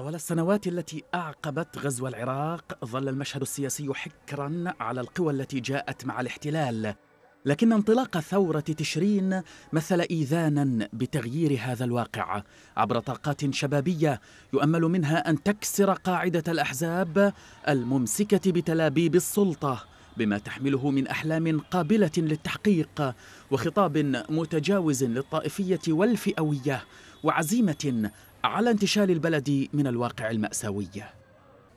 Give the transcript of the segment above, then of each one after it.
طوال السنوات التي أعقبت غزو العراق ظل المشهد السياسي حكرا على القوى التي جاءت مع الاحتلال لكن انطلاق ثورة تشرين مثل إيذانا بتغيير هذا الواقع عبر طاقات شبابية يؤمل منها أن تكسر قاعدة الأحزاب الممسكة بتلابيب السلطة بما تحمله من أحلام قابلة للتحقيق وخطاب متجاوز للطائفية والفئوية وعزيمة على انتشال البلد من الواقع المأساوي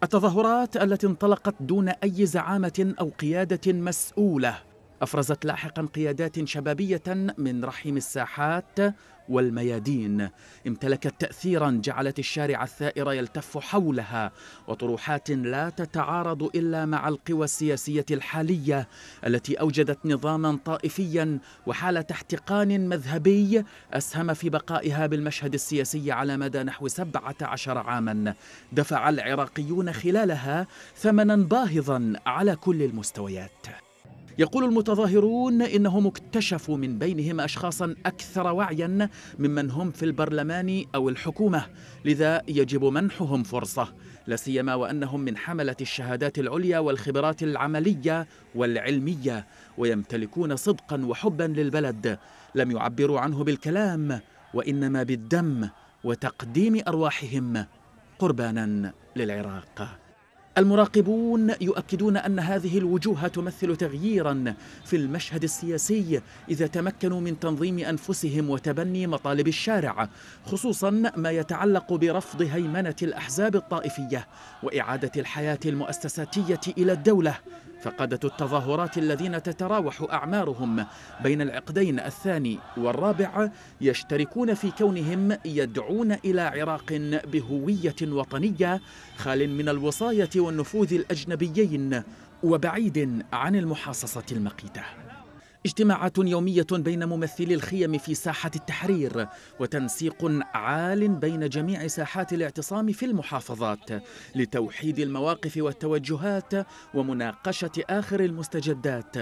التظاهرات التي انطلقت دون أي زعامة أو قيادة مسؤولة أفرزت لاحقا قيادات شبابية من رحم الساحات والميادين امتلكت تأثيرا جعلت الشارع الثائر يلتف حولها وطروحات لا تتعارض إلا مع القوى السياسية الحالية التي أوجدت نظاما طائفيا وحالة احتقان مذهبي أسهم في بقائها بالمشهد السياسي على مدى نحو 17 عاما دفع العراقيون خلالها ثمنا باهظا على كل المستويات يقول المتظاهرون انهم اكتشفوا من بينهم اشخاصا اكثر وعيا ممن هم في البرلمان او الحكومه لذا يجب منحهم فرصه لا سيما وانهم من حمله الشهادات العليا والخبرات العمليه والعلميه ويمتلكون صدقا وحبا للبلد لم يعبروا عنه بالكلام وانما بالدم وتقديم ارواحهم قربانا للعراق المراقبون يؤكدون ان هذه الوجوه تمثل تغييرا في المشهد السياسي اذا تمكنوا من تنظيم انفسهم وتبني مطالب الشارع خصوصا ما يتعلق برفض هيمنه الاحزاب الطائفيه واعاده الحياه المؤسساتيه الى الدوله فقادة التظاهرات الذين تتراوح أعمارهم بين العقدين الثاني والرابع يشتركون في كونهم يدعون إلى عراق بهوية وطنية خال من الوصاية والنفوذ الأجنبيين وبعيد عن المحاصصة المقيته اجتماعات يومية بين ممثلي الخيم في ساحة التحرير وتنسيق عال بين جميع ساحات الاعتصام في المحافظات لتوحيد المواقف والتوجهات ومناقشة آخر المستجدات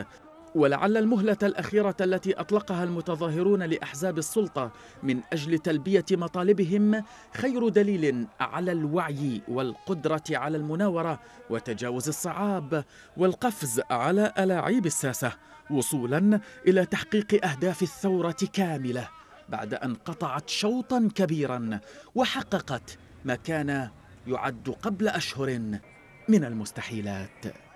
ولعل المهلة الأخيرة التي أطلقها المتظاهرون لأحزاب السلطة من أجل تلبية مطالبهم خير دليل على الوعي والقدرة على المناورة وتجاوز الصعاب والقفز على ألاعيب الساسة وصولا إلى تحقيق أهداف الثورة كاملة بعد أن قطعت شوطا كبيرا وحققت ما كان يعد قبل أشهر من المستحيلات